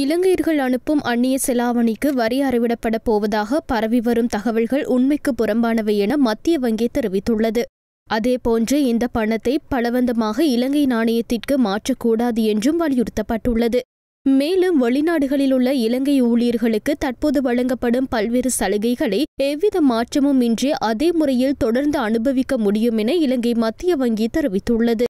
இலங்கையர்கள் அனுப்பும் அந்நிய செலாவணிக்கு வரி அறிவிடப்பட போவதாக பரவி வரும் தகவல்கள் உண்மைக்கு புறம்பானவை என மத்திய வங்கி தெரிவித்துள்ளது அதேபோன்று இந்த பணத்தை பலவந்தமாக இலங்கை நாணயத்திற்கு மாற்றக்கூடாது என்றும் வலியுறுத்தப்பட்டுள்ளது மேலும் வெளிநாடுகளில் உள்ள இலங்கை ஊழியர்களுக்கு தற்போது வழங்கப்படும் பல்வேறு சலுகைகளை எவ்வித மாற்றமும் இன்றி அதே முறையில் தொடர்ந்து அனுபவிக்க முடியும் என இலங்கை மத்திய வங்கி தெரிவித்துள்ளது